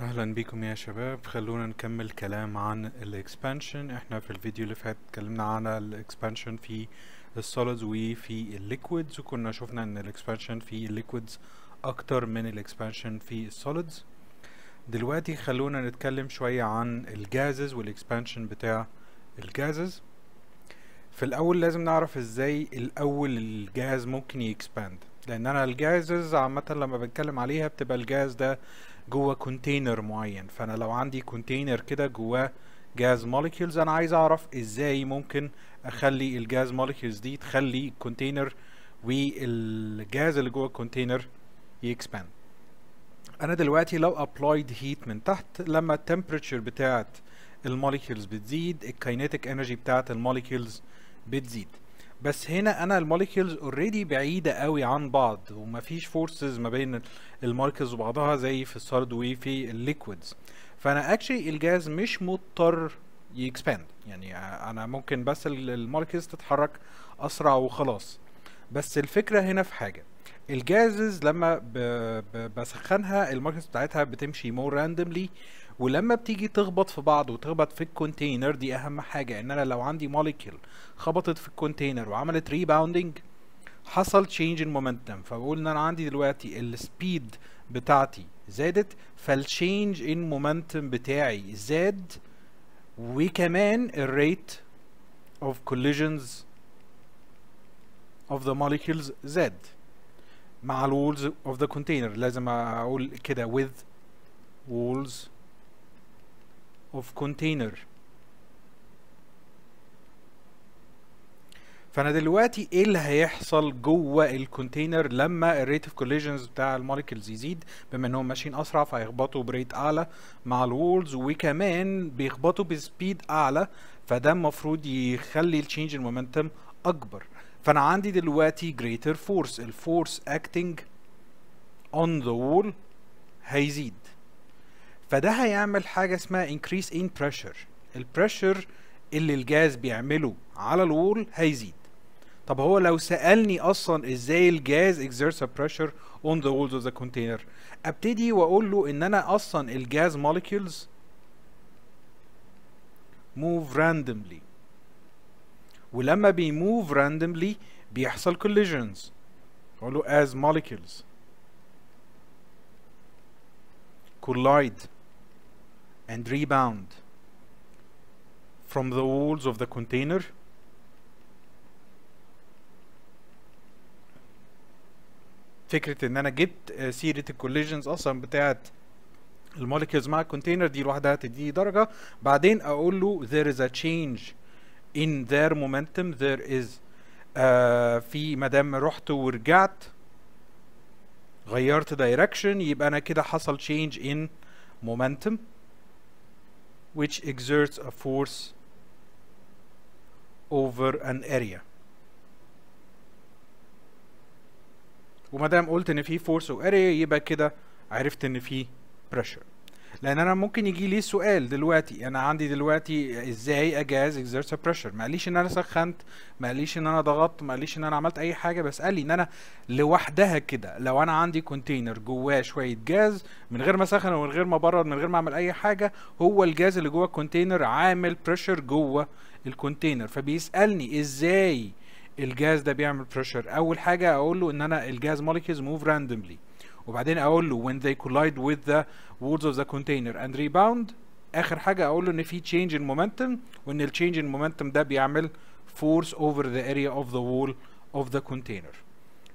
اهلا بكم يا شباب خلونا نكمل كلام عن الاكسبانشن احنا في الفيديو اللي فات اتكلمنا عن الاكسبانشن في السوليدز وفي الليكويدز وكنا شفنا ان الاكسبانشن في الليكويدز اكتر من الاكسبانشن في السوليدز دلوقتي خلونا نتكلم شوية عن الجازز والاكسبانشن بتاع الجازز في الاول لازم نعرف ازاي الاول الجاز ممكن يكسباند لان انا الجازز عامه لما بتكلم عليها بتبقى الجاز ده جوه كونتينر معين فانا لو عندي كونتينر كده جواه جاز موليكيولز انا عايز اعرف ازاي ممكن اخلي الجاز موليكيولز دي تخلي الكونتينر والجاز اللي جوه الكونتينر يكسباند انا دلوقتي لو ابلايد هيت من تحت لما التمبريتشر بتاعت الموليكيولز بتزيد الكاينيتيك انرجي بتاعت الموليكيولز بتزيد بس هنا انا الموليكيولز اوريدي بعيده قوي عن بعض ومفيش فورسز ما بين الماركز وبعضها زي في السوليد وفي الليكويدز فانا اكشلي الجاز مش مضطر يكسباند يعني انا ممكن بس الماركز تتحرك اسرع وخلاص بس الفكره هنا في حاجه الجازز لما بسخنها الماركز بتاعتها بتمشي مور راندملي ولما بتيجي تخبط في بعض وتخبط في الكونتينر دي اهم حاجه ان انا لو عندي موليكيول خبطت في الكونتينر وعملت ريباوندنج حصل تشينج مومنتم فبقول ان انا عندي دلوقتي السبيد بتاعتي زادت فالتشينج ان مومنتم بتاعي زاد وكمان الريت اوف collisions of the molecules زاد مع ال اوف of the container لازم اقول كده with walls of container فانا دلوقتي ايه اللي هيحصل جوه الكونتينر لما الريت اوف كوليجنز بتاع المولكيولز يزيد بما انهم ماشيين اسرع فهيخبطوا بريت اعلى مع الوولز وكمان بيخبطوا بسبيد اعلى فده المفروض يخلي التشينج المومنتم اكبر فانا عندي دلوقتي greater force الفورس acting on the wall هيزيد فده هيعمل حاجه اسمها increase in pressure البريشر اللي الجاز بيعمله على الوول هيزيد طب هو لو سالني اصلا ازاي الجاز exerts a pressure on the walls of the container ابتدي واقول له ان انا اصلا الجاز molecules move randomly ولما بيموف randomly بيحصل collisions اقول له as molecules collide and rebound from the walls of the container فكره ان انا جبت آه، سيره الكوليجنز اصلا بتاعه الموليكيولز مع الكونتينر دي لوحدها هتديني درجه بعدين اقول له there is a change in their momentum there is uh, في مادام رحت ورجعت غيرت دايركشن يبقى انا كده حصل change in momentum which exerts a force over an area وما دام قلت ان في فورس واريا يبقى كده عرفت ان في pressure لان انا ممكن يجي لي سؤال دلوقتي انا عندي دلوقتي ازاي اجهز اكزرت بريشر ما قاليش ان انا سخنت ما قاليش ان انا ضغطت ما قاليش ان انا عملت اي حاجه بس قال لي ان انا لوحدها كده لو انا عندي كونتينر جواه شويه جاز من غير ما سخن ومن غير ما برد من غير ما اعمل اي حاجه هو الجاز اللي جوه الكونتينر عامل بريشر جوه الكونتينر فبيسالني ازاي الجاز ده بيعمل بريشر اول حاجه اقول له ان انا الجاز موليكيز موف راندوملي وبعدين اقول له when they collide with the walls of the container and rebound اخر حاجه اقول له ان في change in momentum وان ال change in momentum ده بيعمل force over the area of the wall of the container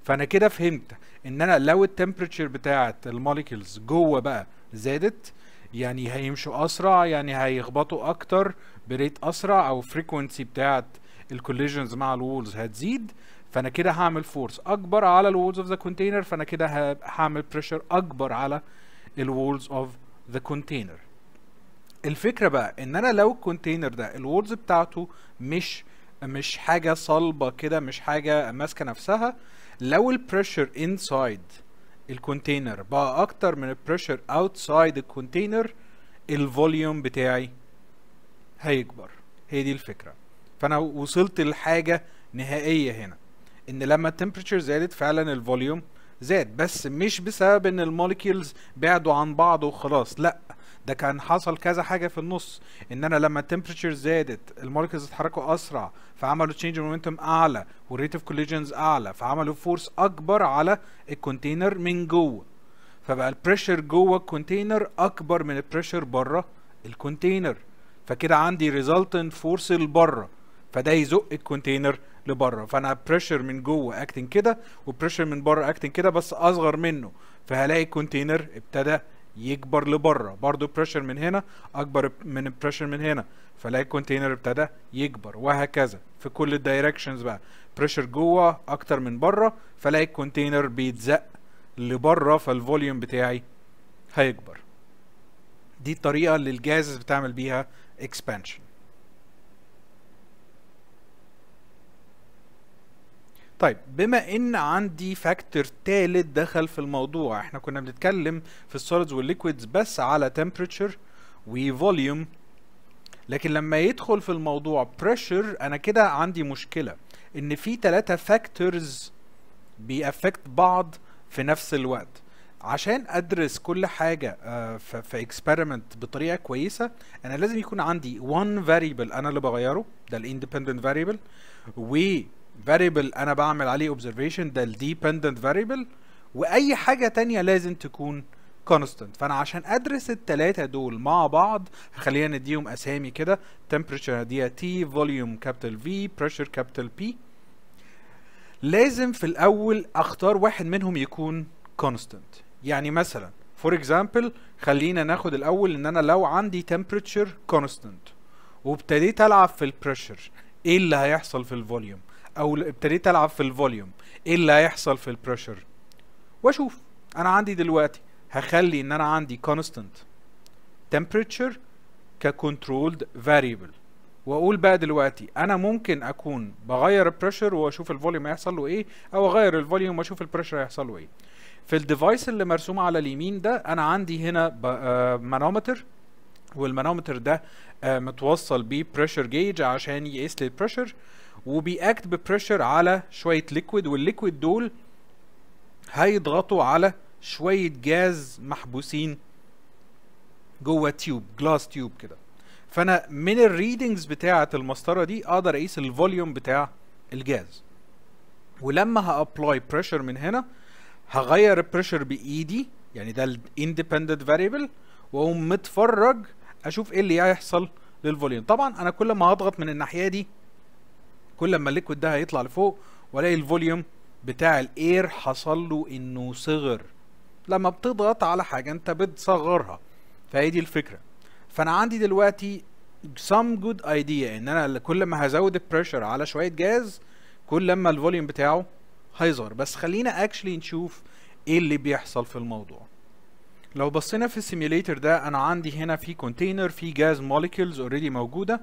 فانا كده فهمت ان انا لو التمبريتشر بتاعه الموليكولز جوه بقى زادت يعني هيمشوا اسرع يعني هيخبطوا اكتر بريت اسرع او فريكوينسي بتاعه الكوليجنز مع الوولز هتزيد فانا كده هعمل فورس اكبر على الوولز اوف ذا كونتينر فانا كده هعمل بريشر اكبر على الوولز اوف ذا كونتينر الفكره بقى ان انا لو الكونتينر ده الوولز بتاعته مش مش حاجه صلبه كده مش حاجه ماسكه نفسها لو البريشر انسايد الكونتينر بقى اكتر من البريشر اوتسايد الكونتينر الفوليوم بتاعي هيكبر هي دي الفكره فانا وصلت لحاجه نهائيه هنا ان لما التمبريتشر زادت فعلا الفوليوم زاد بس مش بسبب ان الموليكيولز بعدوا عن بعض وخلاص لا ده كان حصل كذا حاجه في النص ان انا لما التمبريتشر زادت الموليكيولز اتحركوا اسرع فعملوا تشينج مومنتوم اعلى والريت اوف كوليجنز اعلى فعملوا فورس اكبر على الكونتينر من جوه فبقى البريشر جوه الكونتينر اكبر من البريشر بره الكونتينر فكده عندي ريزلتنت فورس لبره فده يزق الكونتينر لبره فانا بريشر من جوه اكتنج كده وبريشر من بره اكتنج كده بس اصغر منه فهلاقي الكونتينر ابتدى يكبر لبره برضو بريشر من هنا اكبر من بريشر من هنا فلاقي الكونتينر ابتدى يكبر وهكذا في كل الدايركشنز بقى بريشر جوه اكتر من بره فلاقي الكونتينر بيتزق لبره فالفوليوم بتاعي هيكبر دي الطريقه اللي الجاز بتعمل بيها اكسبانشن طيب بما ان عندي فاكتور تالت دخل في الموضوع احنا كنا بنتكلم في السوليدز والليكويدز بس على تمبريتشر وفوليوم لكن لما يدخل في الموضوع بريشر انا كده عندي مشكله ان في ثلاثه فاكتورز بيأفكت بعض في نفس الوقت عشان ادرس كل حاجه آه، في اكسبيرمنت بطريقه كويسه انا لازم يكون عندي one variable انا اللي بغيره ده الاندبندنت variable و فاريبل انا بعمل عليه اوبزرفيشن ده الديبندنت فاريبل واي حاجه تانية لازم تكون كونستنت فانا عشان ادرس التلاتة دول مع بعض خلينا نديهم اسامي كده تمبرتشر هديها تي فوليوم كابيتال في بريشر كابيتال بي لازم في الاول اختار واحد منهم يكون كونستنت يعني مثلا فور اكزامبل خلينا ناخد الاول ان انا لو عندي تمبرتشر كونستنت وابتديت العب في البريشر ايه اللي هيحصل في الفوليوم او ابتديت العب في الفوليوم ايه اللي هيحصل في البريشر واشوف انا عندي دلوقتي هخلي ان انا عندي كونستنت تمبريتشر ككنترولد فاريبل واقول بقى دلوقتي انا ممكن اكون بغير البريشر واشوف الفوليوم هيحصل له ايه او اغير الفوليوم واشوف البريشر هيحصل له ايه في الديفايس اللي مرسوم على اليمين ده انا عندي هنا مانومتر آه، والمانومتر ده آه، متوصل بيه بريشر جيج عشان يقيس لي البريشر وبيأكت ببريشر على شويه ليكويد والليكويد دول هيضغطوا على شويه جاز محبوسين جوه تيوب جلاس تيوب كده فانا من الريدنجز بتاعه المسطره دي اقدر اقيس الفوليوم بتاع الجاز ولما هابلاي بريشر من هنا هغير البريشر بايدي يعني ده الاندبندنت فاريبل واقوم متفرج اشوف ايه اللي هيحصل للفوليوم طبعا انا كل ما هضغط من الناحيه دي كل ما الليكويد ده هيطلع لفوق والاقي الفوليوم بتاع الاير حصل له انه صغر لما بتضغط على حاجه انت بتصغرها فهي دي الفكره فانا عندي دلوقتي سم جود ايديا ان انا كل ما هزود البريشر على شويه جاز كل لما الفوليوم بتاعه هيظهر بس خلينا اكشلي نشوف ايه اللي بيحصل في الموضوع لو بصينا في السيميليتر ده انا عندي هنا في كونتينر في جاز موليكيولز اوريدي موجوده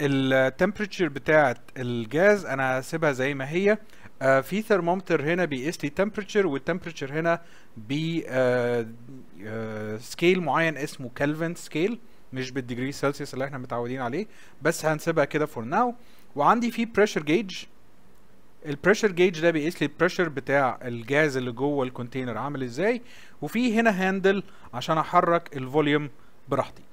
التمبريتشر بتاعه الجاز انا هسيبها زي ما هي آه في ثرمومتر هنا بيقيس لي تمبريتشر والتمبريتشر هنا ب آه آه معين اسمه كلفن سكيل مش بالديجري سلسيوس اللي احنا متعودين عليه بس هنسيبها كده فور ناو وعندي في بريشر جيج البريشر جيج ده بيقيس لي البريشر بتاع الجاز اللي جوه الكونتينر عامل ازاي وفي هنا هاندل عشان احرك الفوليوم براحتي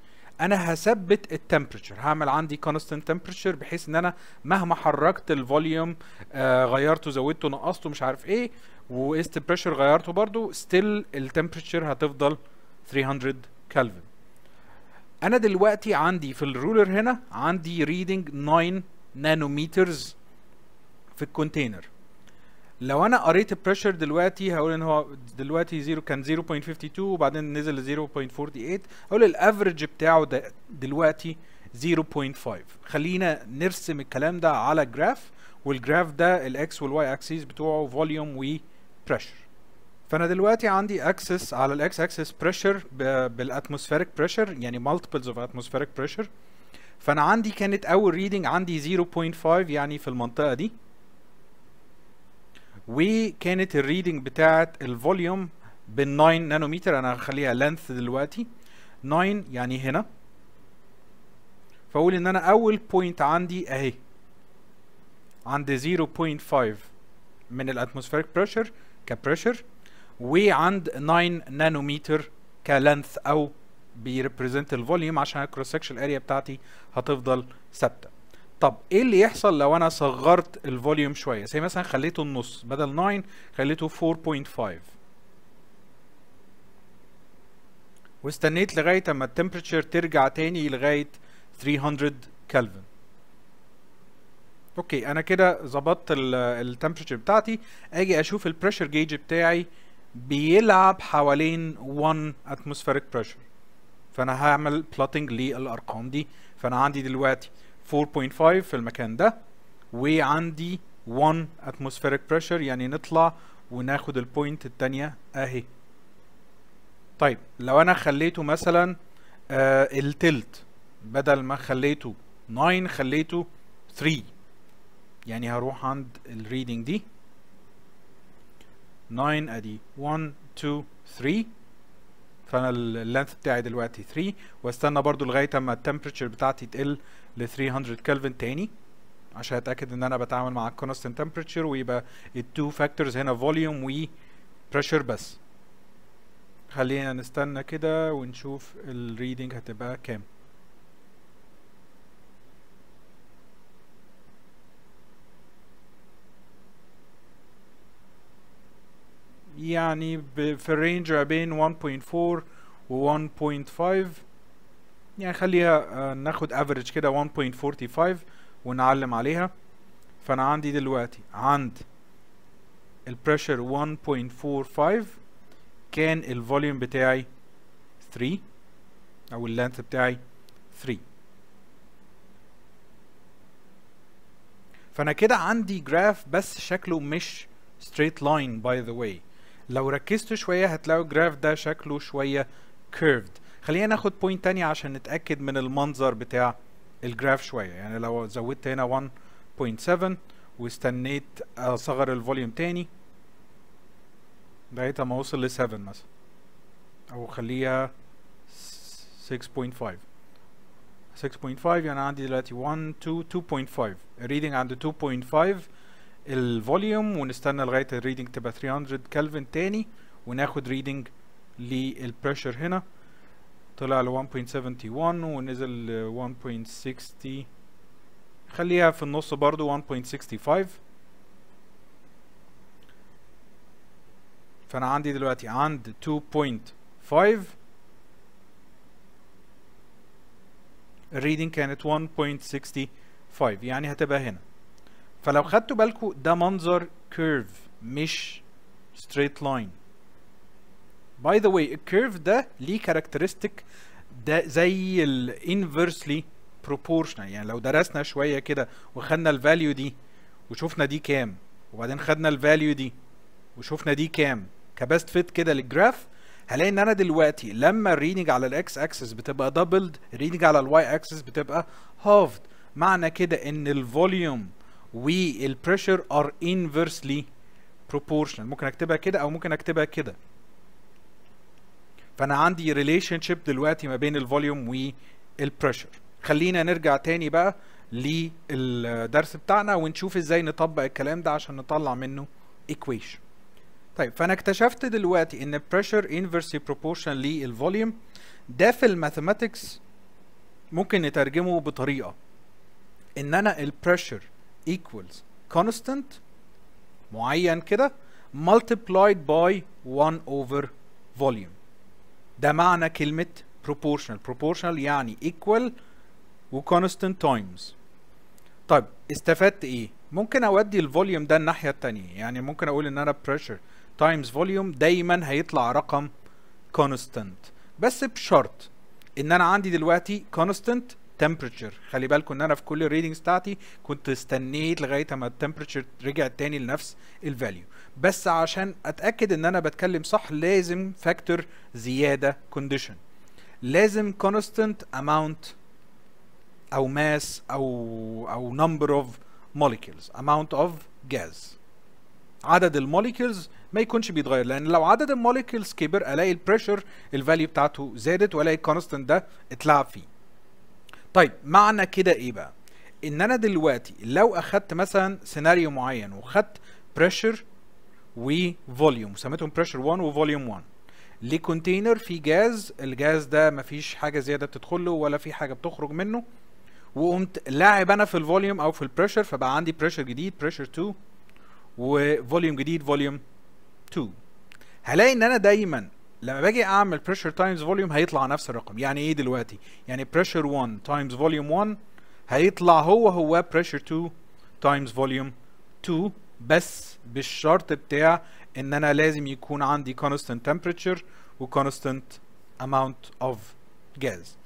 انا هثبت التمبرتشر هعمل عندي كونستنت تمبرتشر بحيث ان انا مهما حركت الفوليوم آه غيرته زودته نقصته مش عارف ايه وايست بريشر غيرته برضو ستيل التمبرتشر هتفضل 300 كلفن انا دلوقتي عندي في الرولر هنا عندي ريدنج 9 نانومترز في الكونتينر لو انا قريت البريشر دلوقتي هقول ان هو دلوقتي زيرو كان 0.52 وبعدين نزل 0.48 هقول الافرج بتاعه ده دلوقتي 0.5 خلينا نرسم الكلام ده على جراف والجراف ده الاكس والواي اكسس بتوعه فوليوم وبريشر فانا دلوقتي عندي اكسس على الاكس اكسس بريشر بالاتموسفيريك بريشر يعني مالتيبلز اوف اتموسفيريك بريشر فانا عندي كانت اول ريدنج عندي 0.5 يعني في المنطقه دي وكانت الريدنج بتاعت الفوليوم بال 9 نانومتر انا هخليها لينث دلوقتي 9 يعني هنا فاقول ان انا اول بوينت عندي اهي عند 0.5 من الاتموسفيريك بريشر كبريشر وعند 9 نانومتر كلينث او بيريبريزنت الفوليوم عشان الكروس سكشن اريا بتاعتي هتفضل ثابته طب ايه اللي يحصل لو انا صغرت الفوليوم شويه زي مثلا خليته النص بدل 9 خليته 4.5 واستنيت لغايه اما التمبريتشر ترجع تاني لغايه 300 كلفن اوكي انا كده ظبطت التمبريتشر بتاعتي اجي اشوف البريشر جيج بتاعي بيلعب حوالين 1 اتموسفيريك بريشر فانا هعمل بلوتنج للارقام دي فانا عندي دلوقتي 4.5 في المكان ده وعندي 1 atmospheric pressure يعني نطلع وناخد البوينت التانية اهي طيب لو انا خليته مثلا آه التلت بدل ما خليته 9 خليته 3 يعني هروح عند الريدنج دي 9 ادي 1 2 3 فانا اللينث بتاعي دلوقتي 3 واستنى برضو لغايه اما التمبريتشر بتاعتي تقل ل 300 كلفن تاني عشان اتاكد ان انا بتعامل مع الكونستنت تمبريتشر ويبقى التو فاكتورز هنا فوليوم و بريشر بس خلينا نستنى كده ونشوف الريدنج هتبقى كام يعني في الرينج ما بين 1.4 و 1.5 يعني خليها آه، ناخد افريج كده 1.45 ونعلم عليها فانا عندي دلوقتي عند البريشر 1.45 كان الفوليوم بتاعي 3 او اللانث بتاعي 3 فانا كده عندي جراف بس شكله مش straight line by the way لو ركزتوا شويه هتلاقوا الجراف ده شكله شويه curved خلينا ناخد بوينت تانية عشان نتاكد من المنظر بتاع الجراف شويه يعني لو زودت هنا 1.7 واستنيت اصغر الفوليوم تاني لغايه ما اوصل ل 7 مثلا او خليها 6.5 6.5 يعني عندي دلوقتي 1 2 2.5 الريدنج عند 2.5 الفوليوم ونستنى لغايه الريدنج تبقى 300 كلفن تاني وناخد ريدنج للبريشر هنا طلع ل 1.71 ونزل 1.60 خليها في النص برضو 1.65 فانا عندي دلوقتي عند 2.5 الريدنج كانت 1.65 يعني هتبقى هنا فلو خدتوا بالكم ده منظر كيرف مش ستريت لاين باي ذا واي الكيرف ده ليه كاركترستيك ده زي الانفرسلي بروبورشنال يعني لو درسنا شويه كده وخدنا الفاليو دي وشوفنا دي كام وبعدين خدنا الفاليو دي وشوفنا دي كام كبست فيت كده للجراف هلاقي ان انا دلوقتي لما الريدنج على الاكس اكسس بتبقى دبلد الريدنج على الواي اكسس بتبقى هافد معنى كده ان الفوليوم والبريشر ار انفرسلي بروبورشنال ممكن اكتبها كده او ممكن اكتبها كده فانا عندي ريليشن شيب دلوقتي ما بين الفوليوم والبريشر خلينا نرجع تاني بقى للدرس بتاعنا ونشوف ازاي نطبق الكلام ده عشان نطلع منه equation طيب فانا اكتشفت دلوقتي ان pressure انفرسي proportional للفوليوم ده في الماثيماتكس ممكن نترجمه بطريقه ان انا البريشر equals constant معين كده multiplied by 1 over volume ده معنى كلمة proportional proportional يعني equal و constant times طيب استفدت ايه ممكن اودي الفوليوم ده الناحية التانية يعني ممكن اقول ان انا pressure times volume دايما هيطلع رقم constant بس بشرط ان انا عندي دلوقتي constant التمبرتشر خلي بالكم ان انا في كل الريدنجز بتاعتي كنت استنيت لغايه اما التمبرتشر رجع تاني لنفس الفاليو بس عشان اتاكد ان انا بتكلم صح لازم فاكتور زياده كونديشن لازم كونستنت اماونت او ماس او او نمبر اوف موليكيولز اماونت اوف جاز عدد الموليكيولز ما يكونش بيتغير لان لو عدد الموليكيولز كبر الاقي البريشر الفاليو بتاعته زادت والاقي الكونستنت ده اتلعب فيه طيب معنى كده ايه بقى ان انا دلوقتي لو اخدت مثلا سيناريو معين وخدت بريشر وفوليوم سميتهم بريشر 1 وفوليوم 1 لكونتينر فيه جاز الجاز ده مفيش حاجه زياده له ولا في حاجه بتخرج منه وقمت لاعب انا في الفوليوم او في البريشر فبقى عندي بريشر جديد بريشر 2 وفوليوم جديد فوليوم 2 هلاقي ان انا دايما لما باجي اعمل بريشر تايمز فوليوم هيطلع نفس الرقم يعني ايه دلوقتي يعني بريشر 1 تايمز فوليوم 1 هيطلع هو هو بريشر 2 تايمز فوليوم 2 بس بالشرط بتاع ان انا لازم يكون عندي كونستنت تمبريتشر وكونستنت اماونت اوف جاز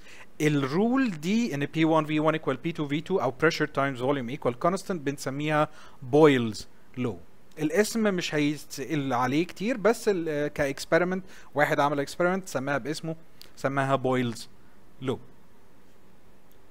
الرول دي ان بي 1 في 1 ايكوال بي 2 في 2 او بريشر تايمز فوليوم ايكوال كونستنت بنسميها بويلز لو الاسم مش هيتسال عليه كتير بس كاكسبيرمنت واحد عمل اكسبيرمنت سماها باسمه سماها بويلز لو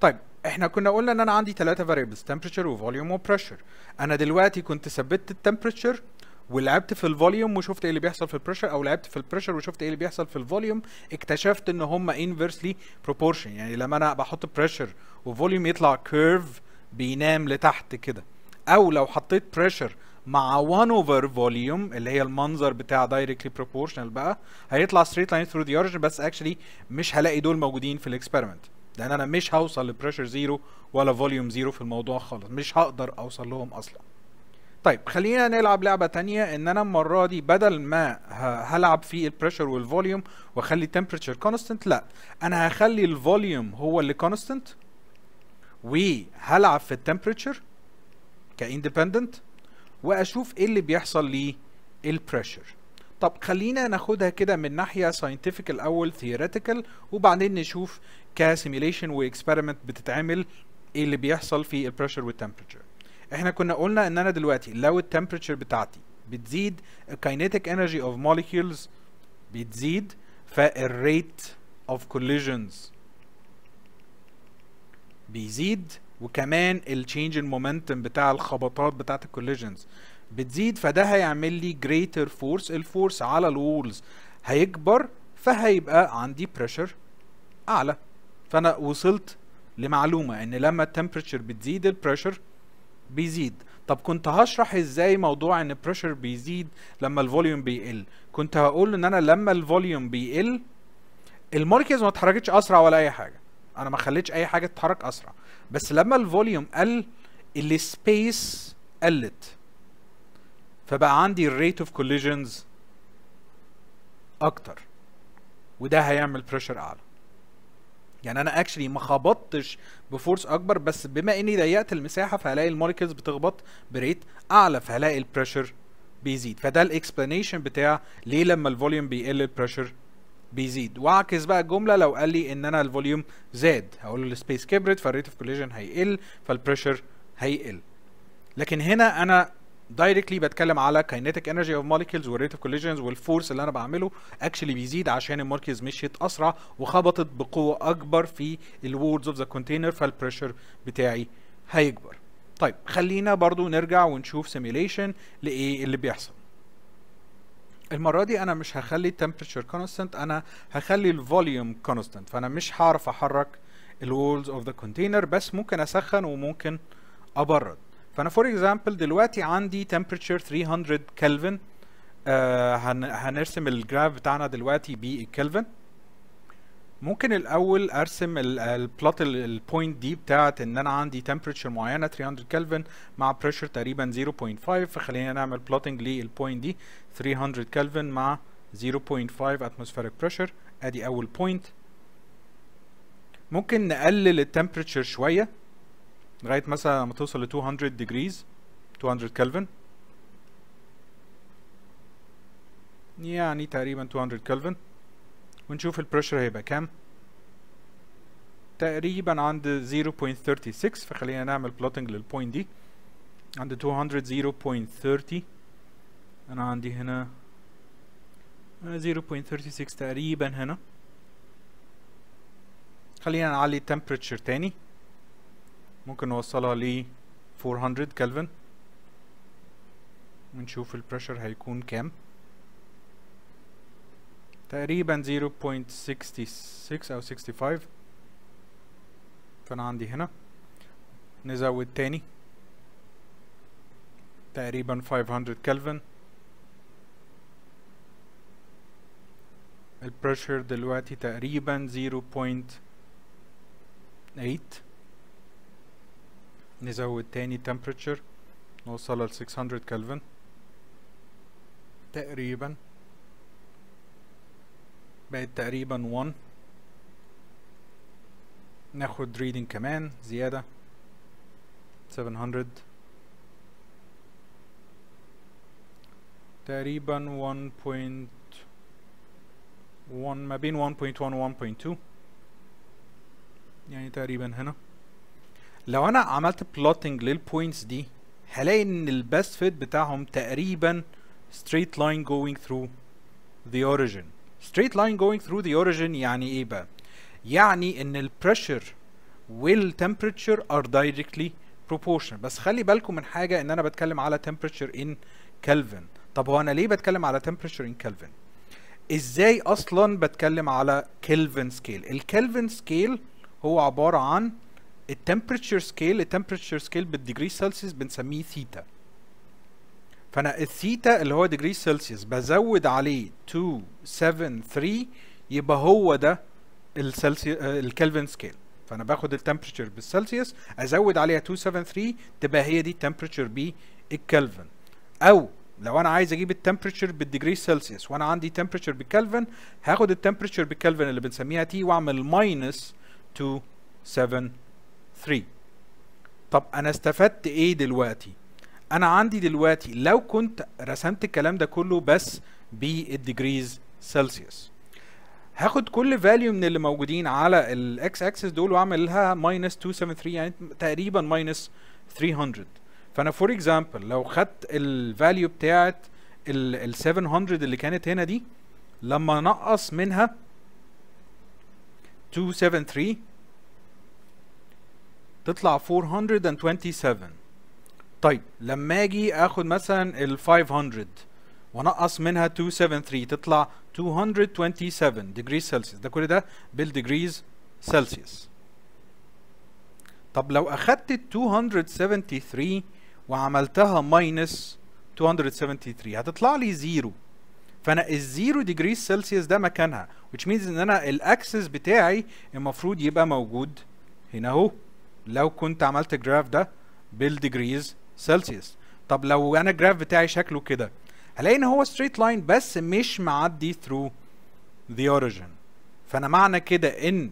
طيب احنا كنا قلنا ان انا عندي ثلاثه فاريبلز تمبريتشر وفوليوم وبريشر انا دلوقتي كنت ثبتت التمبريتشر ولعبت في الفوليوم وشفت ايه اللي بيحصل في البريشر او لعبت في البريشر وشفت ايه اللي بيحصل في الفوليوم اكتشفت ان هما انفرسلي بروبورشن يعني لما انا بحط بريشر وفوليوم يطلع كيرف بينام لتحت كده او لو حطيت بريشر مع 1 اوفر فوليوم اللي هي المنظر بتاع دايركتلي بروبورشنال بقى هيطلع ستريت لاين ثرو ذا اوريجن بس اكشلي مش هلاقي دول موجودين في الاكسبيرمنت لان انا مش هوصل لبريشر زيرو ولا فوليوم زيرو في الموضوع خالص مش هقدر اوصل لهم اصلا طيب خلينا نلعب لعبة تانية ان انا المرة دي بدل ما هلعب في البريشر والفوليوم واخلي temperature كونستنت لا انا هخلي الفوليوم هو اللي كونستنت وهلعب في التمبريتشر كاندبندنت واشوف ايه اللي بيحصل ليه البريشر طب خلينا ناخدها كده من ناحيه ساينتفك الاول ثيوريتيكال وبعدين نشوف كسيميليشن واكسبيرمنت بتتعمل ايه اللي بيحصل في البريشر والتمبرتشر احنا كنا قلنا ان انا دلوقتي لو التمبرتشر بتاعتي بتزيد الكاينيتيك انرجي اوف موليكيولز بتزيد فالريت اوف كوليجنز بيزيد وكمان التشينج المومنتم بتاع الخبطات بتاعت الكوليجنز بتزيد فده هيعمل لي جريتر فورس الفورس على الوولز هيكبر فهيبقى عندي بريشر اعلى فانا وصلت لمعلومه ان لما التمبريتشر بتزيد البريشر بيزيد طب كنت هشرح ازاي موضوع ان البريشر بيزيد لما الفوليوم بيقل كنت هقول ان انا لما الفوليوم بيقل الماركيز ما اتحركتش اسرع ولا اي حاجه انا ما خليتش اي حاجه تتحرك اسرع بس لما الفوليوم قل السبيس قلت فبقى عندي الريت اوف كوليجنز اكتر وده هيعمل بريشر اعلى يعني انا اكشلي ما خبطتش بفورس اكبر بس بما اني ضيقت المساحه فهلاقي الموليكيولز بتخبط بريت اعلى فهلاقي البريشر بيزيد فده الاكسبلانيشن بتاع ليه لما الفوليوم بيقل البريشر بيزيد واعكس بقى الجمله لو قال لي ان انا الفوليوم زاد هقول له السبيس كبرت فالريت اوف كوليجن هيقل فالبريشر هيقل لكن هنا انا دايركتلي بتكلم على كاينيتيك انرجي اوف موليكيولز والريت اوف كوليجنز والفورس اللي انا بعمله اكشلي بيزيد عشان المولكيولز مشيت اسرع وخبطت بقوه اكبر في الوردز اوف ذا كونتينر فالبريشر بتاعي هيكبر طيب خلينا برضو نرجع ونشوف سيميليشن لايه اللي بيحصل المره دي انا مش هخلي temperature constant انا هخلي الفوليوم constant فانا مش هعرف احرك الوولز اوف ذا كونتينر بس ممكن اسخن وممكن ابرد فانا فور اكزامبل دلوقتي عندي temperature 300 كلفن آه هنرسم الجراف بتاعنا دلوقتي بالكلفن ممكن الاول ارسم البلوت البوينت دي بتاعت ان انا عندي تمبريتشر معينه 300 كلفن مع بريشر تقريبا 0.5 فخلينا نعمل بلوتنج للبوينت دي 300 كلفن مع 0.5 اتموسفيريك بريشر ادي اول بوينت ممكن نقلل التمبريتشر شويه لغايه مثلا لما توصل ل 200 ديجريز 200 كلفن يعني تقريبا 200 كلفن ونشوف البريشر هيبقى كام تقريبا عند 0.36 فخلينا نعمل بلوتنج للبوينت دي عند 200 0.30 انا عندي هنا 0.36 آه، تقريبا هنا خلينا نعلي التمبريتشر تاني ممكن نوصلها ل 400 كلفن ونشوف البريشر هيكون كام تقريبا 0.66 او 65 فانا عندي هنا نزود تاني تقريبا 500 كلفن البريشر دلوقتي تقريبا 0.8 نزود تاني temperature نوصل ل 600 كلفن تقريبا بقت تقريبا 1 ناخد ريدنج كمان زيادة 700 تقريبا 1.1 ما بين 1.1 و 1.2 يعني تقريبا هنا لو انا عملت بلوتنج للبوينتس دي هلاقي ان البست فيت بتاعهم تقريبا straight line going through the origin straight line going through the origin يعني ايه بقى يعني ان البريشر والتمبريتشر are directly proportional بس خلي بالكم من حاجه ان انا بتكلم على temperature in Kelvin طب هو انا ليه بتكلم على temperature in Kelvin ازاي اصلا بتكلم على كلفن سكيل الكلفن سكيل هو عباره عن التمبريتشر سكيل التمبريتشر سكيل بالديجري سلسيوس بنسميه ثيتا فانا الثيتا اللي هو ديجري سلسيوس بزود عليه 273 يبقى هو ده السلسيوس آه، الكلفن سكيل فانا باخد التمبريتشر بالسلسيوس ازود عليها 273 تبقى هي دي التمبريتشر بالكلفن او لو انا عايز اجيب التمبريتشر بالديجري سلسيوس وانا عندي تمبريتشر بالكلفن هاخد التمبريتشر بالكلفن اللي بنسميها تي واعمل ماينس 273 طب انا استفدت ايه دلوقتي انا عندي دلوقتي لو كنت رسمت الكلام ده كله بس بالديجريز سلسيوس هاخد كل فاليو من اللي موجودين على الاكس اكسس دول واعمل لها ماينس 273 يعني تقريبا ماينس 300 فانا فور اكزامبل لو خدت الفاليو بتاعه ال 700 اللي كانت هنا دي لما نقص منها 273 تطلع 427 طيب لما اجي اخد مثلا ال 500 وانقص منها 273 تطلع 227 ديجري سلسيوس ده كل ده بالديجريز سلسيوس طب لو اخدت ال 273 وعملتها ماينس 273 هتطلع لي زيرو فانا الزيرو ديجري سلسيوس ده مكانها which means ان انا الاكسس بتاعي المفروض يبقى موجود هنا اهو لو كنت عملت الجراف ده بالديجريز سلسيوس طب لو انا الجراف بتاعي شكله كده هلاقي ان هو ستريت لاين بس مش معدي ثرو ذا اوريجن فانا معنى كده ان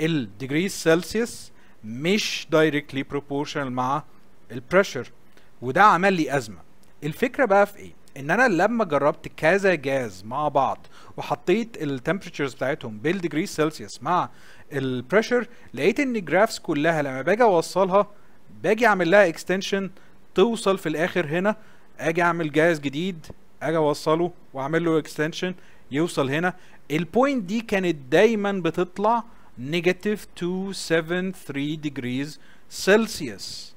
الديجري سلسيوس مش دايركتلي بروبورشنال مع البريشر وده عمل لي ازمه الفكره بقى في ايه ان انا لما جربت كذا جاز مع بعض وحطيت التمبريتشرز بتاعتهم بالديجري سلسيوس مع البريشر لقيت ان الجرافز كلها لما باجي اوصلها باجي اعمل لها اكستنشن توصل في الاخر هنا اجي اعمل جهاز جديد اجي اوصله واعمل له اكستنشن يوصل هنا البوينت دي كانت دايما بتطلع نيجاتيف 273 ديجريز سلسيوس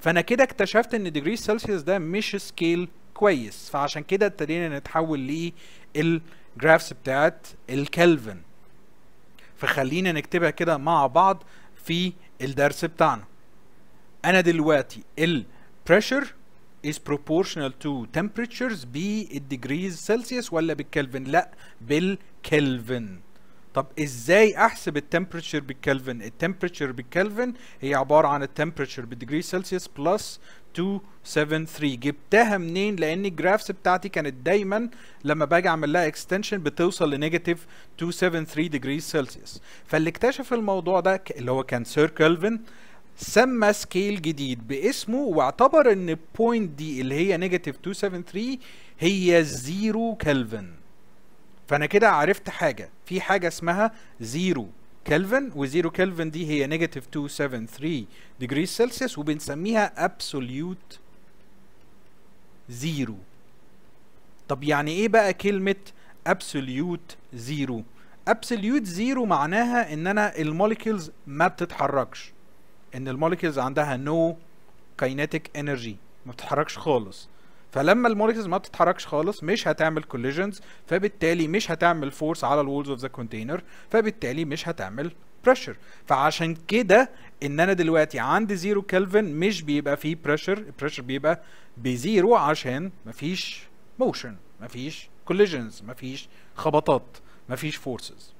فانا كده اكتشفت ان ديجري سلسيوس ده مش سكيل كويس فعشان كده ابتدينا نتحول للجرافس بتاعت الكلفن فخلينا نكتبها كده مع بعض في الدرس بتاعنا انا دلوقتي ال pressure is proportional to temperatures بالديجريز سلسيوس ولا بالكلفن لا بالكلفن طب ازاي احسب التمبريتشر بالكلفن التمبريتشر بالكلفن هي عباره عن التمبريتشر بالديجري سلسيوس بلس 273 جبتها منين لان الجرافس بتاعتي كانت دايما لما باجي اعمل لها اكستنشن بتوصل لنيجاتيف 273 ديجري سلسيوس فاللي اكتشف الموضوع ده اللي هو كان سير كلفن سمى سكيل جديد باسمه واعتبر ان البوينت دي اللي هي نيجاتيف 273 هي زيرو كلفن فانا كده عرفت حاجه في حاجه اسمها زيرو كلفن وزيرو كلفن دي هي نيجاتيف 273 ديجري سلسيوس وبنسميها ابسوليوت زيرو طب يعني ايه بقى كلمه ابسوليوت زيرو ابسوليوت زيرو معناها ان انا الموليكيولز ما بتتحركش ان الموليكيولز عندها نو كاينيتيك انرجي ما بتتحركش خالص فلما الموليكيولز ما بتتحركش خالص مش هتعمل كوليجنز فبالتالي مش هتعمل فورس على الوولز اوف ذا كونتينر فبالتالي مش هتعمل بريشر فعشان كده ان انا دلوقتي عند زيرو كلفن مش بيبقى فيه بريشر البريشر بيبقى بزيرو عشان مفيش موشن مفيش كوليجنز مفيش خبطات مفيش فورسز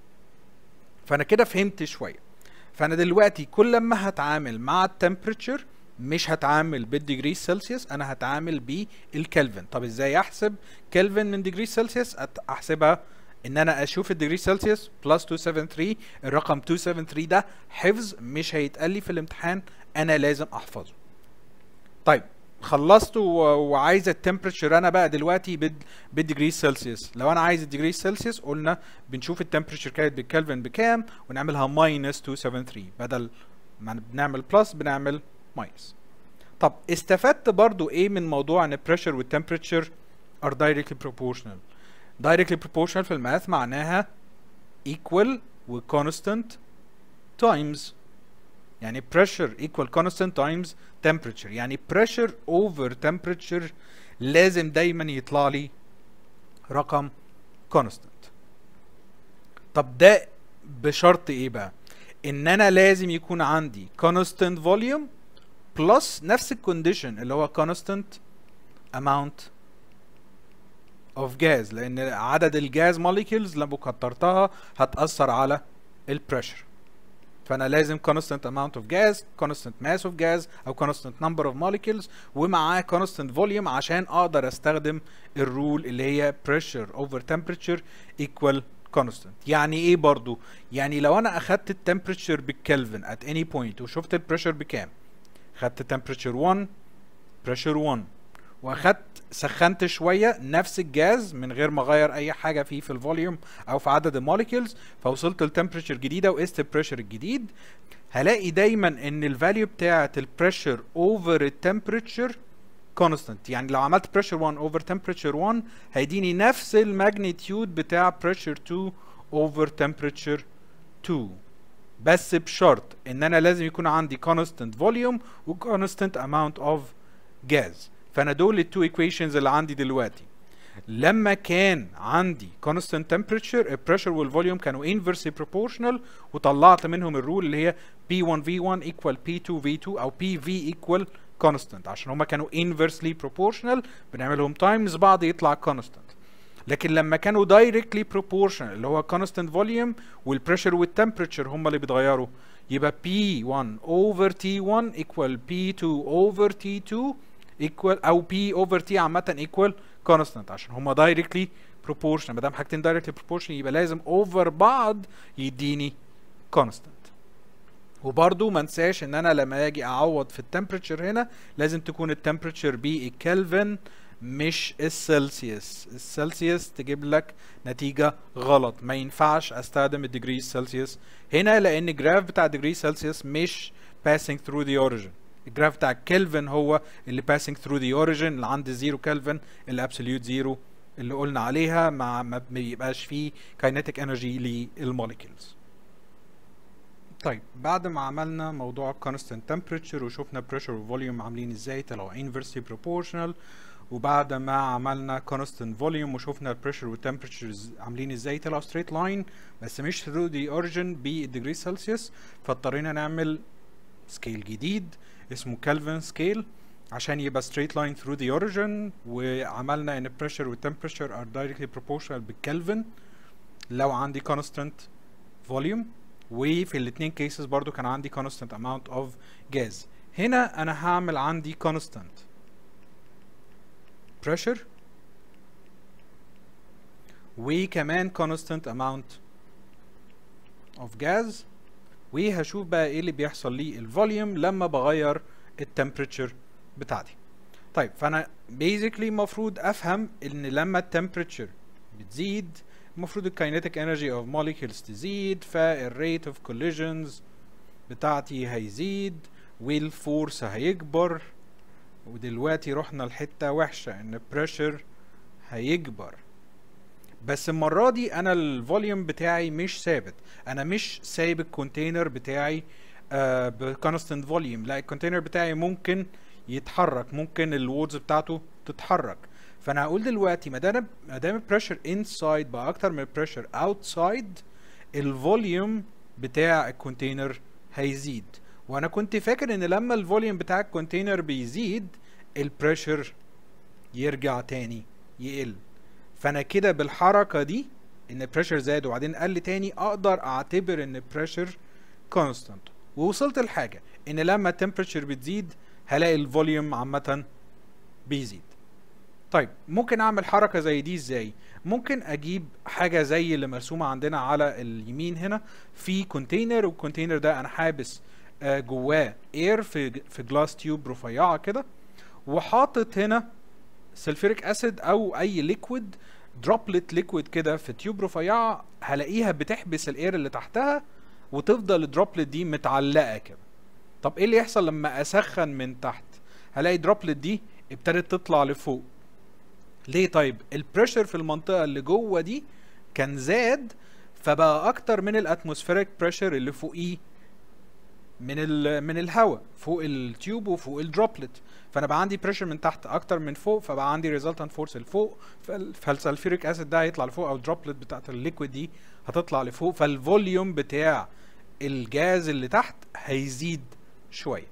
فانا كده فهمت شويه فانا دلوقتي كل ما هتعامل مع التمبريتشر مش هتعامل بالديجري سلسيوس انا هتعامل بالكلفن طب ازاي احسب كلفن من ديجري سلسيوس احسبها ان انا اشوف الديجري سلسيوس بلس 273 الرقم 273 ده حفظ مش هيتقال لي في الامتحان انا لازم احفظه طيب خلصت وعايز التمبريتشر انا بقى دلوقتي بد... بديجري سلسيوس لو انا عايز الديجري سلسيوس قلنا بنشوف التمبريتشر كانت بالكلفن بكام ونعملها ماينس 273 بدل ما بنعمل بلس بنعمل ماينس طب استفدت برضو ايه من موضوع ان البريشر والتمبريتشر ار دايركتلي بروبورشنال دايركتلي بروبورشنال في الماث معناها equal وكونستنت تايمز يعني pressure equal constant times temperature يعني pressure over temperature لازم دايما يطلع لي رقم constant طب ده بشرط ايه بقى ان انا لازم يكون عندي constant volume plus نفس الكونديشن اللي هو constant amount of gas لان عدد الجاز molecules لو كترتها هتاثر على البريشر فانا لازم constant amount of gas constant mass of gas او constant number of molecules ومعاه constant volume عشان اقدر استخدم الرول اللي هي pressure over temperature equal constant يعني ايه برضو يعني لو انا اخدت temperature بالكلفن ات اني بوينت وشفت pressure بكام خدت temperature 1 pressure 1 واخدت سخنت شويه نفس الجاز من غير ما اغير اي حاجه فيه في الفوليوم او في عدد الموليكيولز فوصلت لتمبريتشر جديده وقست البريشر الجديد هلاقي دايما ان الفاليو بتاعه البريشر اوفر التمبريتشر كونستنت يعني لو عملت بريشر 1 اوفر تمبريتشر 1 هيديني نفس الماجنتيود بتاع بريشر 2 اوفر تمبريتشر 2 بس بشرط ان انا لازم يكون عندي كونستنت فوليوم وكونستنت اماونت اوف جاز فانا دول التو ايكويشنز اللي عندي دلوقتي لما كان عندي constant temperature البريشر والفوليوم كانوا inversely proportional وطلعت منهم الرول اللي هي P1V1 equal P2V2 او PV equal constant عشان هما كانوا inversely proportional بنعملهم times بعض يطلع constant لكن لما كانوا directly proportional اللي هو constant volume والبريشر والتمبريتشر هما اللي بيتغيروا يبقى P1 over T1 equal P2 over T2 ايكوال او بي اوفر تي عامه ايكوال كونستانت عشان هما دايركتلي بروبورشن ما دام حاجتين دايركتلي بروبورشن يبقى لازم اوفر بعض يديني كونستانت وبرده ما انساش ان انا لما اجي اعوض في التمبريتشر هنا لازم تكون التمبريتشر الكلفن مش السلسيوس السلسيوس تجيب لك نتيجة غلط ما ينفعش استخدم الديجري سلسيوس هنا لان الجراف بتاع ديجري سلسيوس مش passing through the origin الجراف بتاع كلفن هو اللي باسنج ثرو ذا اوريجن اللي عند زيرو كلفن الابسوليوت زيرو اللي قلنا عليها مع ما بيبقاش فيه كاينتيك انرجي للموليكيولز طيب بعد ما عملنا موضوع constant temperature وشفنا pressure وفوليوم عاملين ازاي طلعوا inversely proportional وبعد ما عملنا constant volume وشفنا البريشر والتمبرتشرز عاملين ازاي طلعوا straight line بس مش through the origin بالدجري سلسيوس فاضطرينا نعمل سكيل جديد اسمه كالفن سكيل عشان يبقى straight line through the origin وعملنا ان pressure و temperature are directly proportional بالكالفن لو عندي constant volume وفي الاتنين كيسز برضو كان عندي constant amount of gas هنا انا هعمل عندي constant pressure وكمان constant amount of gas وهشوف بقى ايه اللي بيحصل الفوليوم لما بغير التمبريتشر بتاعتي طيب فانا بيزيكلي المفروض افهم ان لما التمبريتشر بتزيد المفروض الكاينيتيك انرجي اوف موليكيولز تزيد فالريت اوف كوليجنز بتاعتي هيزيد والفورس هيكبر ودلوقتي رحنا لحته وحشه ان البريشر هيكبر بس المره دي انا الفوليوم بتاعي مش ثابت انا مش سايب الكونتينر بتاعي آه بكونستنت فوليوم لا الكونتينر بتاعي ممكن يتحرك ممكن الوردز بتاعته تتحرك فانا هقول دلوقتي ما دام ما دام البريشر انسايد بقى اكتر من البريشر اوتسايد الفوليوم بتاع الكونتينر هيزيد وانا كنت فاكر ان لما الفوليوم بتاع الكونتينر بيزيد البريشر يرجع تاني يقل فانا كده بالحركه دي ان البريشر زاد وبعدين قل تاني اقدر اعتبر ان البريشر كونستانت ووصلت لحاجه ان لما التمبريتشر بتزيد هلاقي الفوليوم عامه بيزيد طيب ممكن اعمل حركه زي دي ازاي ممكن اجيب حاجه زي اللي مرسومه عندنا على اليمين هنا في كونتينر والكونتينر ده انا حابس آه، جواه اير في في جلاس تيوب رفيعه كده وحاطط هنا سلفيريك اسيد او اي ليكويد دروبلت ليكويد كده في تيوب رفيعه هلاقيها بتحبس الاير اللي تحتها وتفضل الدروبلت دي متعلقه كده طب ايه اللي يحصل لما اسخن من تحت هلاقي الدروبلت دي ابتدت تطلع لفوق ليه طيب البريشر في المنطقه اللي جوه دي كان زاد فبقى اكتر من الاتموسفيريك بريشر اللي فوقيه من ال من الهواء فوق التيوب وفوق الدروبلت فانا بقى عندي بريشر من تحت اكتر من فوق فبقى عندي ريزلتنت فورس لفوق فالسلفيريك اسيد ده هيطلع لفوق او الدروبلت بتاعت الليكويد دي هتطلع لفوق فالفوليوم بتاع الجاز اللي تحت هيزيد شويه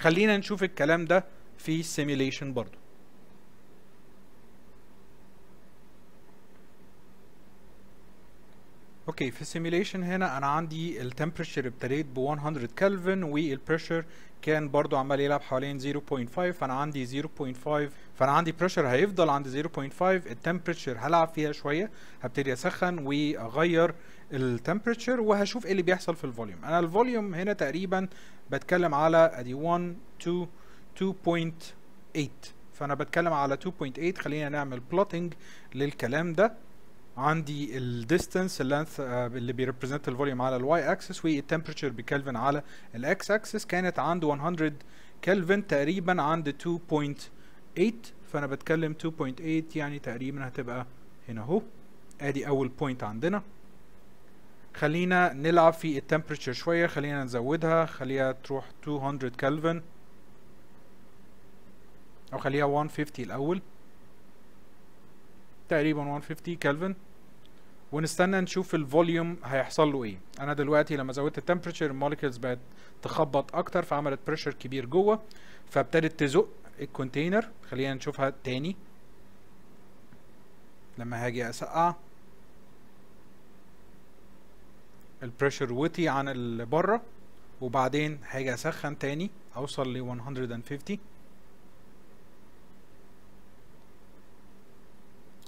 خلينا نشوف الكلام ده في سيميليشن برضو اوكي في السيميليشن هنا انا عندي التمبرشر ابتديت ب 100 كلفن والبريشر كان برضو عمال يلعب حوالين 0.5 فانا عندي 0.5 فانا عندي بريشر هيفضل عند 0.5 التمبرشر هلعب فيها شويه هبتدي اسخن واغير التمبرشر وهشوف ايه اللي بيحصل في الفوليوم انا الفوليوم هنا تقريبا بتكلم على ادي 1 2 2.8 فانا بتكلم على 2.8 خلينا نعمل بلوتنج للكلام ده عندي الديستنس اللينث اللي بيريبريزنت الفوليوم على الواي اكسس والتمبرتشر بكلفن على الاكس اكسس كانت عند 100 كلفن تقريبا عند 2.8 فانا بتكلم 2.8 يعني تقريبا هتبقى هنا اهو ادي اول بوينت عندنا خلينا نلعب في التمبرتشر شويه خلينا نزودها خليها تروح 200 كلفن او خليها 150 الاول تقريبا 150 كلفن ونستنى نشوف الفوليوم هيحصل له ايه انا دلوقتي لما زودت التمبريتشر الموليكولز بقت تخبط اكتر فعملت بريشر كبير جوه فابتدت تزق الكونتينر خلينا نشوفها تاني لما هاجي اسقع البريشر وطي عن اللي بره وبعدين هاجي اسخن تاني اوصل ل 150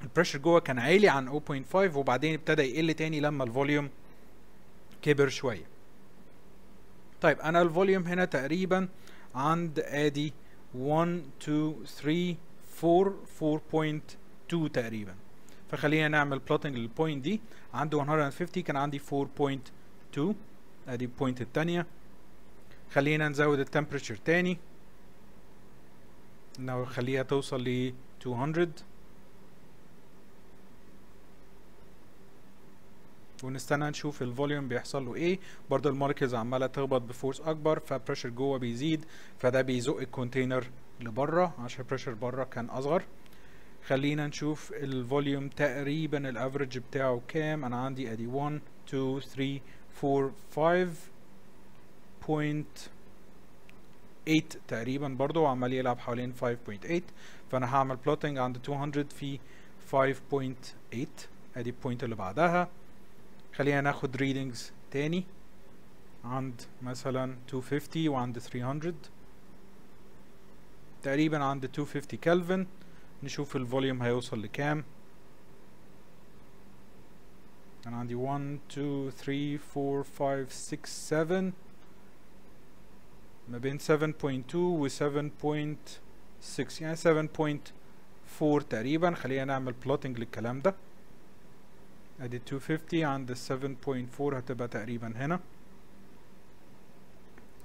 البريشر جوه كان عالي عن 0.5 وبعدين ابتدى يقل تاني لما الفوليوم كبر شويه طيب انا الفوليوم هنا تقريبا عند ادي 1 2 3 4 4.2 تقريبا فخلينا نعمل بلوتنج للبوينت دي عند 150 كان عندي 4.2 ادي البوينت التانية خلينا نزود التمبريتشر تاني نخليها توصل ل 200 ونستنى نشوف الفوليوم بيحصل له ايه برضه الماركز عماله تخبط بفورس اكبر فبريشر جوه بيزيد فده بيزق الكونتينر لبره عشان بريشر بره كان اصغر خلينا نشوف الفوليوم تقريبا الافرج بتاعه كام انا عندي ادي 1 2 3 4 5 8 تقريبا برضو وعمال يلعب حوالين 5.8 فانا هعمل بلوتنج عند 200 في 5.8 ادي البوينت اللي بعدها خلينا ناخد ريدنجز تاني عند مثلا 250 وعند 300 تقريبا عند 250 كلفن نشوف الفوليوم هيوصل لكام انا عندي 1 2 3 4 5 6 7 ما بين 7.2 و 7.6 يعني 7.4 تقريبا خلينا نعمل بلوتنج للكلام ده ادي 250 عند 7.4 هتبقى تقريبا هنا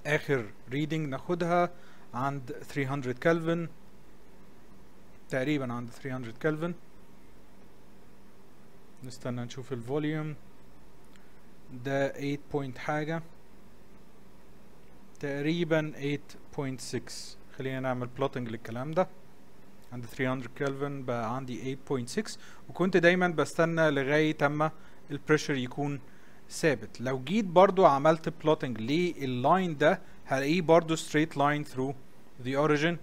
اخر ريدنج ناخدها عند 300 كلفن تقريبا عند 300 كلفن نستنى نشوف الفوليوم ده 8 بوينت حاجة تقريبا 8.6 خلينا نعمل بلوتنج للكلام ده عند 300 كلفن بقى عندي 8.6 وكنت دايما بستنى لغايه اما البريشر يكون ثابت لو جيت برضو عملت بلوتنج لللاين ده هلاقيه برضو straight line through the origin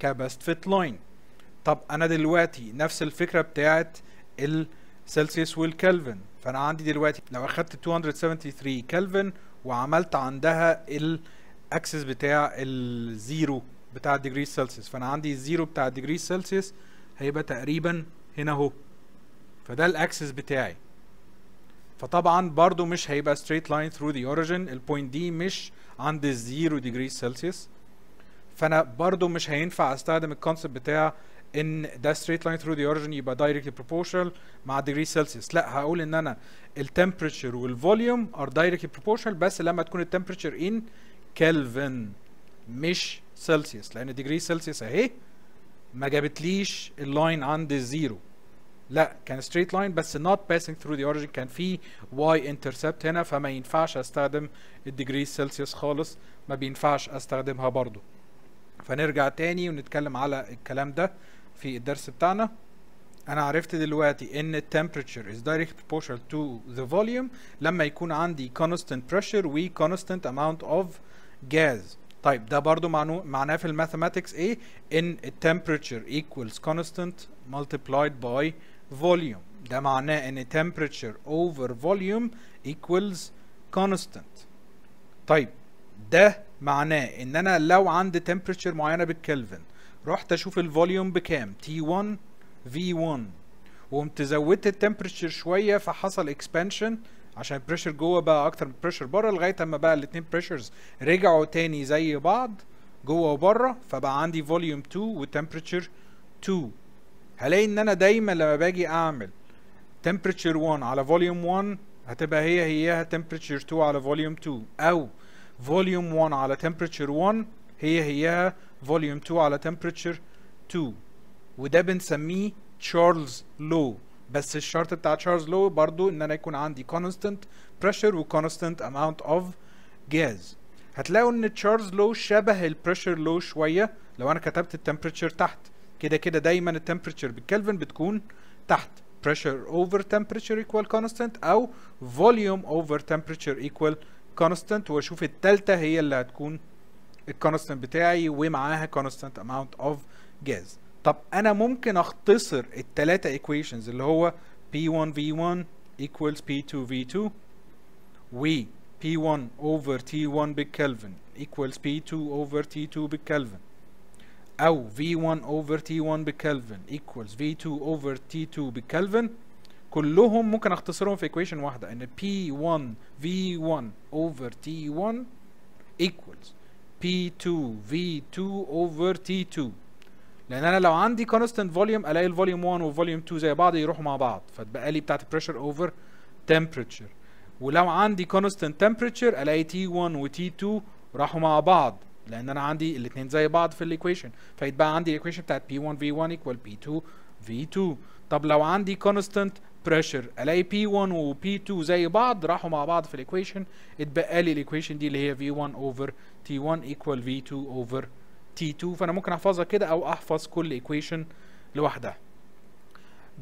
كبست فيت لاين طب انا دلوقتي نفس الفكره بتاعت السلسيوس والكلفن فانا عندي دلوقتي لو اخدت 273 كلفن وعملت عندها الاكسس بتاع الزيرو بتاع ديجري سلسيوس فانا عندي الزيرو بتاع ديجري سلسيوس هيبقى تقريبا هنا اهو فده الاكسس بتاعي فطبعا برضو مش هيبقى ستريت لاين ثرو ذا اوريجين البوينت دي مش عند الزيرو ديجري سلسيوس فانا برضو مش هينفع استخدم الكونسيبت بتاع ان ده ستريت لاين ثرو ذا اوريجين يبقى دايركتلي بروبورشنال مع ديجري celsius لا هقول ان انا التمبريتشر والفوليوم are دايركتلي بروبورشنال بس لما تكون التمبريتشر in كلفن مش سلسيوس لان ديجري سلسيوس اهي ما جابتليش اللاين عند الزيرو لا كان ستريت لاين بس نوت باسنج ثرو ذا اوريجن كان في واي انترسبت هنا فما ينفعش استخدم الديجري سلسيوس خالص ما بينفعش استخدمها برضو فنرجع تاني ونتكلم على الكلام ده في الدرس بتاعنا انا عرفت دلوقتي ان temperature is دايركت proportional to the volume لما يكون عندي constant pressure و constant amount of gas طيب ده برضو معنو... معناه في الماثماتكس ايه ان temperature equals constant multiplied by volume ده معناه ان temperature over volume equals constant طيب ده معناه ان انا لو عندي temperature معينه بالكلفن رحت اشوف الفوليوم بكام T1 V1 وقمت زودت التمبرتشر شويه فحصل اكسبانشن عشان البريشر جوه بقى اكتر من البريشر بره لغايه اما بقى الاثنين بريشرز رجعوا تاني زي بعض جوه وبره فبقى عندي فوليوم 2 وتمبريتشر 2 هلاقي ان انا دايما لما باجي اعمل تمبريتشر 1 على فوليوم 1 هتبقى هي هيها تمبريتشر 2 على فوليوم 2 او فوليوم 1 على تمبريتشر 1 هي هيها فوليوم 2 على تمبريتشر 2 وده بنسميه تشارلز لو بس الشرط بتاع تشارلز لو برضو ان انا يكون عندي كونستنت بريشر وكونستنت اماونت اوف جاز هتلاقوا ان تشارلز لو شبه البريشر لو شويه لو انا كتبت التمبريتشر تحت كده كده دايما التمبريتشر بالكلفن بتكون تحت pressure over temperature equal constant او volume over temperature equal constant واشوف التالتة هي اللي هتكون الكونستنت بتاعي ومعاها constant amount of gas طب انا ممكن اختصر التلاتة equations اللي هو P1 V1 equals P2 V2 و P1 over T1 بالكلفن equals P2 over T2 بالكلفن او V1 over T1 بالكلفن equals V2 over T2 بالكلفن كلهم ممكن اختصرهم في equation واحدة ان P1 V1 over T1 equals P2 V2 over T2 لان انا لو عندي كونستنت فوليوم الاقي الفوليوم 1 والفوليوم 2 زي بعض يروحوا مع بعض فتبقى لي بتاعت بريشر اوفر تمبريتشر ولو عندي كونستنت تمبريتشر الاقي تي 1 وتي 2 راحوا مع بعض لان انا عندي الاثنين زي بعض في الايكويشن فيتبقى عندي الايكويشن بتاعت P1 V1 ايكوال P2 V2 طب لو عندي كونستنت بريشر الاقي P1 وبي 2 زي بعض راحوا مع بعض في الايكويشن اتبقى لي الايكويشن دي اللي هي V1 over T1 ايكوال V2 over T2 فانا ممكن احفظها كده او احفظ كل ايكويشن لوحدها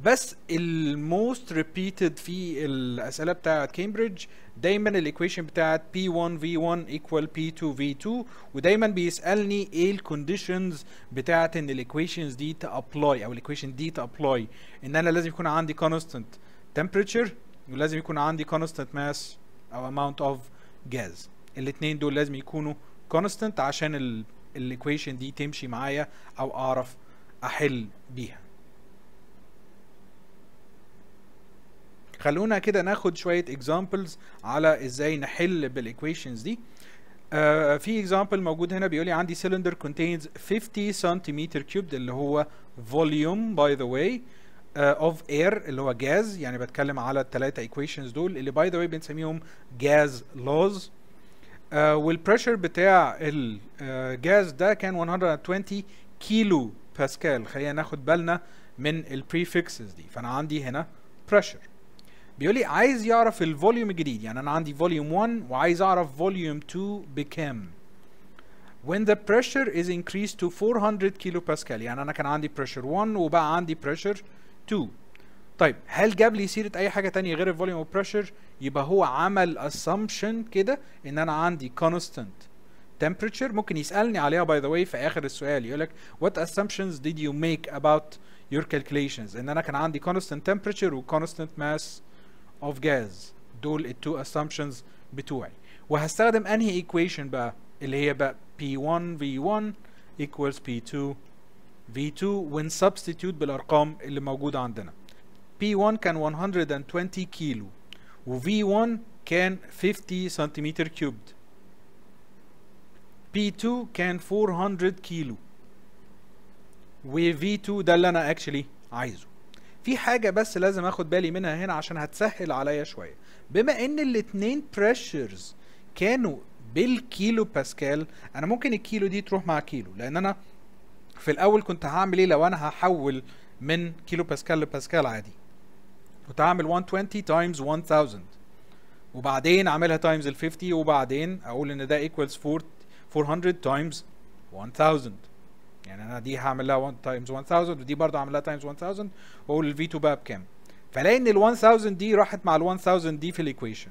بس الموست ريبيتد في الاسئله بتاعه كامبريدج دايما الايكويشن بتاعه P1 V1 equal P2 V2 ودايما بيسالني ايه الكونديشنز بتاعه ان الايكويشنز دي تابلاي او الايكويشن دي تابلاي ان انا لازم يكون عندي كونستنت تمبريتشر ولازم يكون عندي كونستنت ماس او اماونت اوف جاز الاثنين دول لازم يكونوا كونستنت عشان ال الايكويشن دي تمشي معايا او اعرف احل بيها خلونا كده ناخد شويه اكزامبلز على ازاي نحل بالايكويشنز دي آه في اكزامبل موجود هنا بيقول لي عندي cylinder كونتينز 50 سنتيمتر كيوبد اللي هو فوليوم باي ذا واي اوف اير اللي هو جاز يعني بتكلم على الثلاثه equations دول اللي باي ذا واي بنسميهم جاز لوز والبريشر آه، بتاع الجاز آه، ده كان 120 كيلو باسكال خلينا ناخد بالنا من البريفكسز دي فانا عندي هنا بريشر بيقول لي عايز يعرف الفوليوم الجديد يعني انا عندي فوليوم 1 وعايز اعرف فوليوم 2 بكام when the pressure is increased to 400 كيلو باسكال يعني انا كان عندي pressure 1 وبقى عندي pressure 2 طيب هل جاب لي سيره اي حاجه تانية غير الفوليوم والبريشر؟ يبقى هو عمل اسامبشن كده ان انا عندي كونستانت temperature ممكن يسالني عليها باي ذا واي في اخر السؤال يقول لك what assumptions did you make about your calculations ان انا كان عندي constant temperature و constant mass of gas دول التو assumptions بتوعي وهستخدم انهي equation بقى اللي هي بقى P1 V1 equals P2 V2 when substitute بالارقام اللي موجوده عندنا P1 كان 120 كيلو v 1 كان 50 سنتيمتر كيوبد P2 كان 400 كيلو v 2 ده اللي انا اكشلي عايزه في حاجة بس لازم اخد بالي منها هنا عشان هتسهل عليا شوية بما ان الاتنين بريشرز كانوا بالكيلو باسكال انا ممكن الكيلو دي تروح مع كيلو لان انا في الاول كنت هعمل ايه لو انا هحول من كيلو باسكال لباسكال عادي كنت هعمل 120 تايمز 1000 وبعدين اعملها تايمز ال 50 وبعدين اقول ان ده ايكوالز 400 تايمز 1000 يعني انا دي هعملها تايمز 1000 ودي برضه هعملها تايمز 1000 واقول ال V2 بقى بكام فلاقي ان ال 1000 دي راحت مع ال 1000 دي في الايكويشن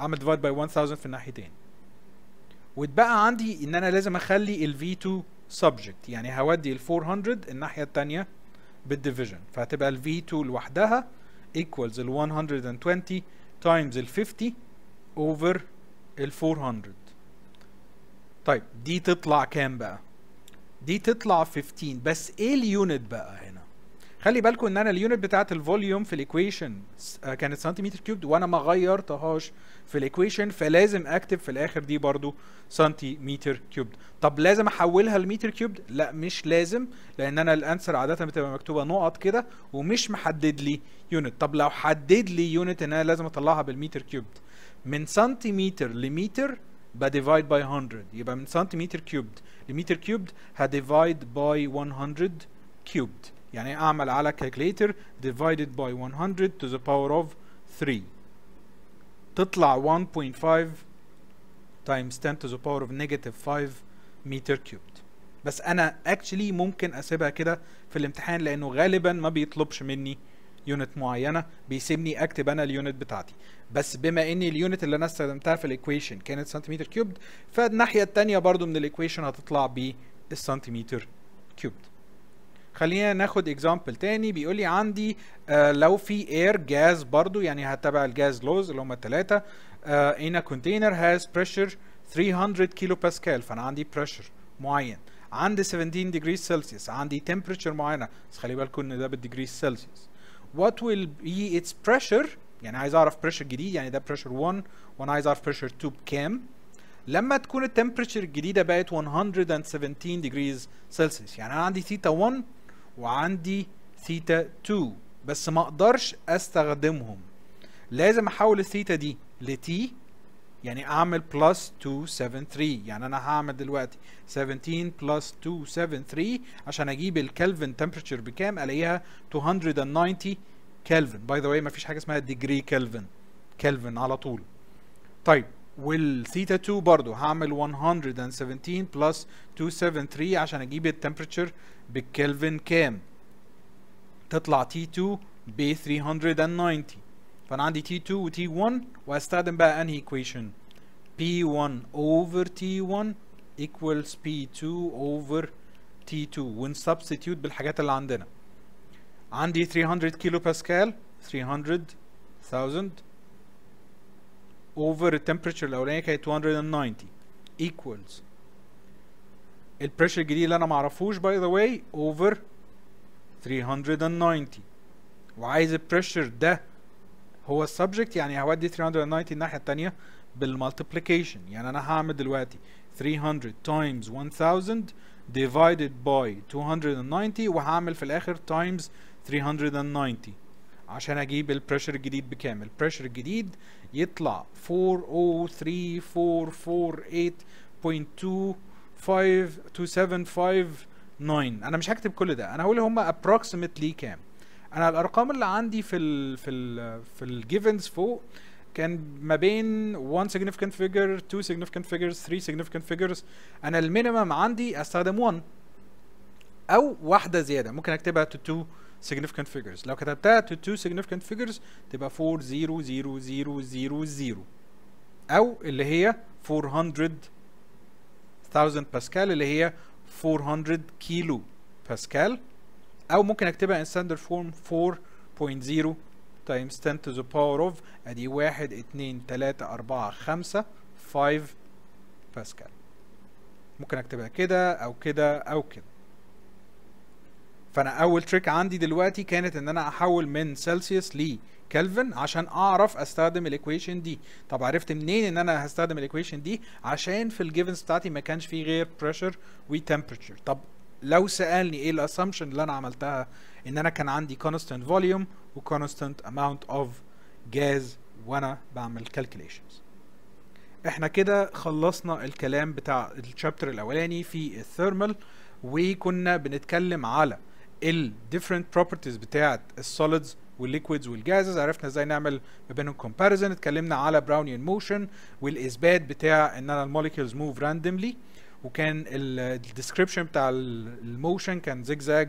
اعمل ديفايد باي 1000 في الناحيتين واتبقى عندي ان انا لازم اخلي ال V2 سبجكت يعني هودي ال 400 الناحيه الثانيه بالديفيجن فهتبقى ال V2 لوحدها equals ال 120 times ال 50 over ال 400 طيب دي تطلع كام بقى دي تطلع 15 بس ايه اليونت بقى هنا خلي بالكم ان انا اليونت بتاعت الفوليوم في الايكويشن آه، كانت سنتيمتر كيوب وانا ما غيرتهاش في الايكويشن فلازم اكتب في الاخر دي برضو سنتيمتر كيوب طب لازم احولها لمتر كيوب لا مش لازم لان انا الانسر عاده بتبقى مكتوبه نقط كده ومش محدد لي يونت طب لو حدد لي يونت ان انا لازم اطلعها بالمتر كيوب من سنتيمتر لمتر بديفايد باي 100 يبقى من سنتيمتر كيوب لمتر كيوب هديفايد باي 100 كيوبد يعني اعمل على كالكليتر divided by 100 to the power of 3 تطلع 1.5 times 10 to the power of negative 5 متر cubed بس انا اكشلي ممكن اسيبها كده في الامتحان لانه غالبا ما بيطلبش مني يونت معينه بيسيبني اكتب انا اليونت بتاعتي بس بما ان اليونت اللي انا استخدمتها في الايكويشن كانت سنتيمتر كيوبد فالناحيه الثانيه برضو من الايكويشن هتطلع بالسنتيمتر كيوبد خلينا ناخد اكزامبل تاني بيقول لي عندي آه لو في اير جاز برضو يعني هتبع الجاز لوز اللي هم الثلاثه ان كونتينر هاز بريشر 300 كيلو باسكال فانا عندي بريشر معين عندي 17 ديجري سلسيوس عندي تمبريتشر معينه بس خلي بالكم ان ده بالديجري سلسيوس وات ويل بي اتس بريشر يعني عايز اعرف بريشر جديد يعني ده بريشر 1 وانا عايز اعرف بريشر 2 بكام لما تكون التمبريتشر الجديده بقت 117 ديجريز سلسيوس يعني انا عندي ثيتا 1 وعندي ثيتا 2 بس ما اقدرش استخدمهم لازم احول الثيتا دي لتي يعني اعمل بلس 273 يعني انا هعمل دلوقتي 17 بلس 273 عشان اجيب الكلفن تمبرتشر بكام الاقيها 290 كلفن باي ذا واي مفيش حاجه اسمها ديجري كلفن كلفن على طول طيب والثيتا 2 برضو هعمل 117 بلس 273 عشان اجيب التمبرتشر بالكلفن كام تطلع t 2 ب 390 فانا عندي t 2 و t 1 وهستخدم بقى انهي equation P1 over T1 equals P2 over T2 substitute بالحاجات اللي عندنا عندي 300 كيلو باسكال 300,000 over temperature الأولانية كانت 290 equals البريشر الجديد اللي انا معرفوش باي ذا واي اوفر 390 وعايز البريشر ده هو السبجكت يعني هودي 390 الناحيه الثانيه بالمالتيبليكيشن يعني انا هعمل دلوقتي 300 تايمز 1000 divided by 290 وهعمل في الاخر تايمز 390 عشان اجيب البريشر الجديد بكام البريشر الجديد يطلع 403448.2 52759 انا مش هكتب كل ده انا هقول هم approximately كام انا الارقام اللي عندي في ال في ال في الجيفنز فوق كان ما بين 1 significant figure 2 significant figures 3 significant figures انا المينيمم عندي استخدم 1 او واحده زياده ممكن اكتبها to 2 significant figures لو كتبتها to 2 significant figures تبقى 4 0 0 0 0 او اللي هي 400 1000 باسكال اللي هي 400 كيلو باسكال او ممكن اكتبها in standard form 4.0 times 10 to the power of ادي 1 2 3 4 5 5 باسكال ممكن اكتبها كده او كده او كده فانا اول تريك عندي دلوقتي كانت ان انا احول من سلسيوس ل كلفن عشان اعرف استخدم الايكويشن دي طب عرفت منين ان انا هستخدم الايكويشن دي عشان في الجيفنز بتاعتي ما كانش فيه غير بريشر وتمبرتشر طب لو سالني ايه الاسامبشن اللي انا عملتها ان انا كان عندي كونستنت فوليوم وكونستنت اماونت اوف جاز وانا بعمل كالكوليشنز احنا كده خلصنا الكلام بتاع الشابتر الاولاني في الثيرمال وكنا بنتكلم على الديفرنت بروبرتيز بتاعت السوليدز والليكويدز والجازز عرفنا ازاي نعمل ما بينهم كومباريزن اتكلمنا على براونيان موشن والاثبات بتاع ان انا الموليكيولز موف راندملي وكان الديسكريبشن بتاع الموشن كان زجزاج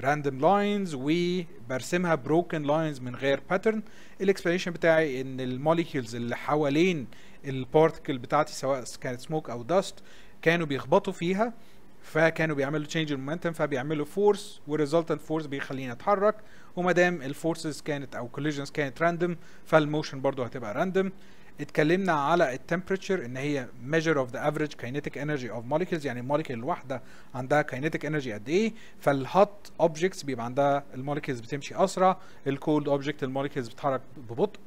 راندوم لاينز وبرسمها بروكن لاينز من غير باترن الاكسبلانيشن بتاعي ان الموليكيولز اللي حوالين البارتكل بتاعتي سواء كانت سموك او داست كانوا بيخبطوا فيها فكانوا بيعملوا تشينج المومنتم فبيعملوا فورس والريزلتنت فورس بيخليني اتحرك وما دام الفورسز كانت او كوليجنز كانت راندوم فالموشن برضو هتبقى راندوم اتكلمنا على التمبريتشر ان هي ميجر اوف ذا افريج kinetic انرجي اوف مولكيولز يعني الموليكيول الواحده عندها kinetic انرجي قد ايه فالهوت اوبجكتس بيبقى عندها المولكيولز بتمشي اسرع الكولد اوبجكت المولكيولز بتتحرك ببطء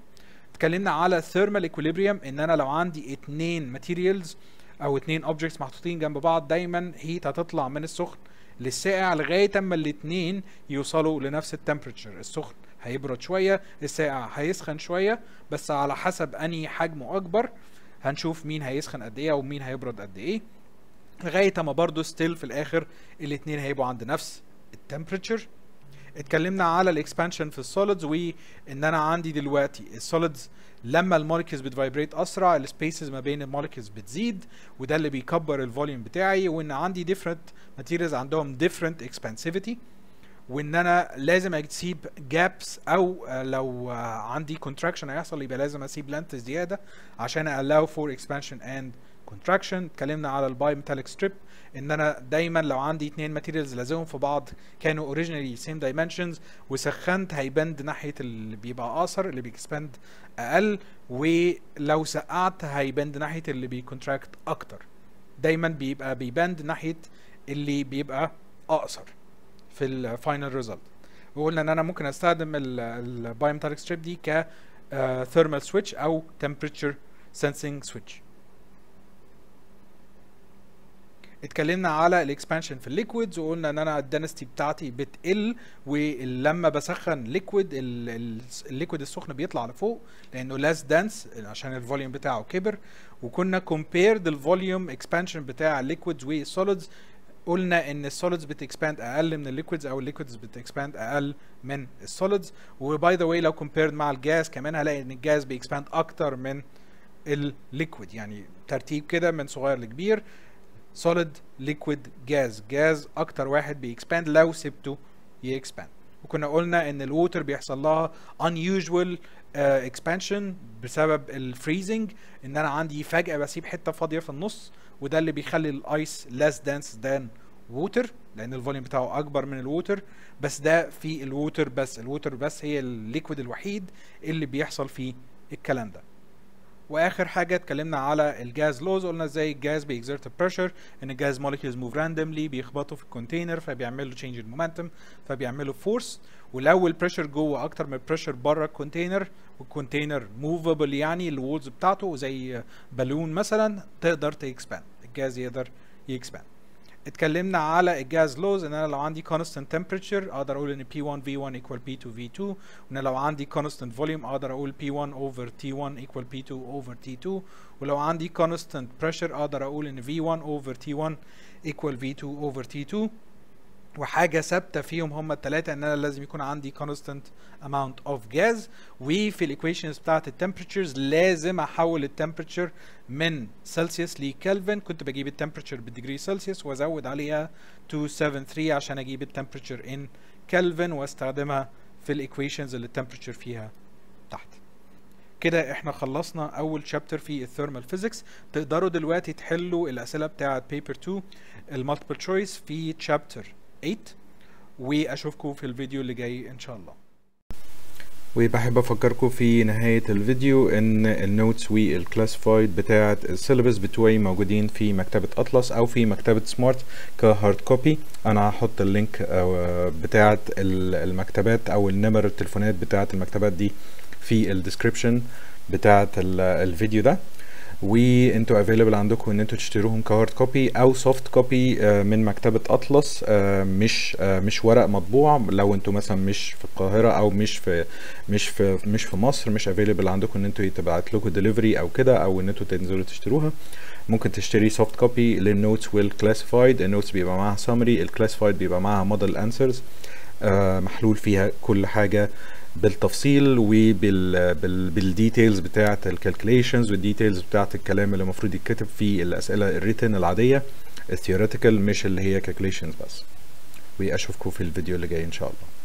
اتكلمنا على ثيرمال ايكوليبريم ان انا لو عندي اتنين ماتيريالز او اتنين اوبجكتس محطوطين جنب بعض دايما هيت هتطلع من السخن للساقع لغايه اما الاتنين يوصلوا لنفس التمبرتشر السخن هيبرد شويه الساقع هيسخن شويه بس على حسب انهي حجمه اكبر هنشوف مين هيسخن قد ايه ومين هيبرد قد ايه لغايه اما برضه ستيل في الاخر الاتنين هيبقوا عند نفس التمبرتشر اتكلمنا على الاكسبانشن في السوليدز وان انا عندي دلوقتي السوليدز لما المولكيولز بتفايبريت اسرع السبيسز ما بين المولكيولز بتزيد وده اللي بيكبر الفوليوم بتاعي وان عندي ديفرنت ماتيريالز عندهم ديفرنت اكسبانسيفيتي وان انا لازم اسيب جابس او لو عندي كونتراكشن هيحصل يبقى لازم اسيب لانث زياده عشان allow فور اكسبانشن اند كونتراكشن اتكلمنا على الباي ميتاليك ستريب ان انا دايما لو عندي اتنين ماتيريالز لازقهم في بعض كانوا اوريجينالي سيم دايمنشنز وسخنت هيبند ناحيه اللي بيبقى اقصر اللي بيكسباند اقل ولو سقعت هيبند ناحيه اللي بيكونتراكت اكتر دايما بيبقى بيبند ناحيه اللي بيبقى اقصر في الفاينل ريزلت وقلنا ان انا ممكن استخدم ميتاليك ستريب دي ك ثيرمال آه، سويتش او تمبريتشر سنسنج switch اتكلمنا على الاكسبانشن في الليكويدز وقلنا ان انا الدنستي بتاعتي بتقل ولما بسخن ليكويد الليكويد السخن بيطلع لفوق لانه لاس دانس عشان الفوليوم بتاعه كبر وكنا كومبيرد الفوليوم اكسبانشن بتاع الليكويدز والسوليدز قلنا ان السوليدز بتكسباند اقل من الليكويدز او الليكويدز بتكسباند اقل من السوليدز وباي ذا واي لو كومبيرد مع الجاز كمان هلاقي ان الجاز بيكسباند اكتر من الليكويد يعني ترتيب كده من صغير لكبير solid liquid gas جاز اكتر واحد بيكسباند لو سبته يكسباند وكنا قلنا ان الووتر بيحصل لها unusual uh, expansion بسبب الفريزنج ان انا عندي فجأة بسيب حتة فاضية في النص وده اللي بيخلي الايس less dense than ووتر لان الفوليوم بتاعه اكبر من الووتر بس ده في الووتر بس الووتر بس هي الليكويد الوحيد اللي بيحصل فيه الكلام ده واخر حاجه اتكلمنا على الجاز لوز قلنا ازاي الجاز بيكزرت بريشر ان الجاز مولكيولز موف راندملي بيخبطوا في الكونتينر فبيعملوا تشينج المومنتم فبيعملوا فورس ولو البريشر جوه اكتر من البريشر بره الكونتينر والكونتينر موفبل يعني الوولز بتاعته زي بالون مثلا تقدر تكسباند الجاز يقدر يكسباند اتكلمنا على الجاز لوز ان انا لو عندي constant temperature اقدر اقول ان P1 V1 equal P2 V2 وان لو عندي constant volume اقدر اقول P1 over T1 equal P2 over T2 ولو عندي constant pressure اقدر اقول ان V1 over T1 equal V2 over T2 وحاجه ثابته فيهم هما التلاتة ان انا لازم يكون عندي كونستنت amount اوف جاز وفي الايكويشنز بتاعت التمبريتشرز لازم احول التمبريتشر من سلسيوس لكلفن كنت بجيب التمبريتشر بالدجري سلسيوس وازود عليها 273 عشان اجيب التمبريتشر ان كلفن واستخدمها في الايكويشنز اللي التمبريتشر فيها تحت كده احنا خلصنا اول شابتر في الثيرمال فيزيكس تقدروا دلوقتي تحلوا الاسئله بتاعه بيبر 2 المالتيبل تشويس في تشابتر 8 واشوفكم في الفيديو اللي جاي ان شاء الله وبحب افكركم في نهاية الفيديو ان النوتس والكلاسيفايد بتاعة السيلبس بتوعي موجودين في مكتبة اطلس او في مكتبة سمارت كهارد كوبي انا هحط اللينك آه، بتاعة المكتبات او النمر التليفونات بتاعة المكتبات دي في الديسكريبشن بتاعة الفيديو ده وانتوا افيلبل عندكم ان انتوا تشتروهم كهارد كوبي او سوفت كوبي آه، من مكتبه اطلس آه، مش آه، مش ورق مطبوع لو انتوا مثلا مش في القاهره او مش في مش في مش في مصر مش افيلبل عندكم ان انتوا يتبعت لكم ديليفري او كده او ان انتوا تنزلوا تشتروها ممكن تشتري سوفت كوبي للنوتس والكلاسيفايد النوتس بيبقى معاها سمري الكلاسيفايد بيبقى معاها موديل انسرز محلول فيها كل حاجه بالتفصيل وبالديتيلز بتاعه الكالكوليشنز والديتيلز بتاعه الكلام اللي المفروض يتكتب في الاسئله الريتن العاديه الثيوريتيكال مش اللي هي كالكوليشنز بس واشوفكم في الفيديو اللي جاي ان شاء الله